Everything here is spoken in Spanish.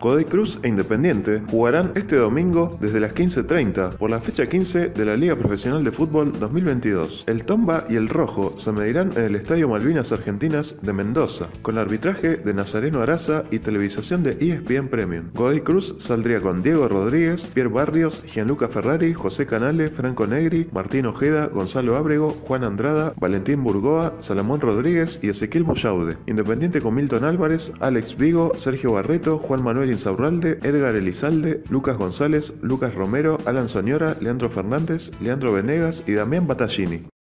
Godoy Cruz e Independiente jugarán este domingo desde las 15.30 por la fecha 15 de la Liga Profesional de Fútbol 2022. El Tomba y el Rojo se medirán en el Estadio Malvinas Argentinas de Mendoza, con arbitraje de Nazareno Araza y televisación de ESPN Premium. Godoy Cruz saldría con Diego Rodríguez, Pierre Barrios, Gianluca Ferrari, José Canale, Franco Negri, Martín Ojeda, Gonzalo Ábrego, Juan Andrada, Valentín Burgoa, Salomón Rodríguez y Ezequiel Bullaude. Independiente con Milton Álvarez, Alex Vigo, Sergio Barreto, Juan Manuel Javier Insaurralde, Edgar Elizalde, Lucas González, Lucas Romero, Alan Soñora, Leandro Fernández, Leandro Venegas y Damián Battaglini.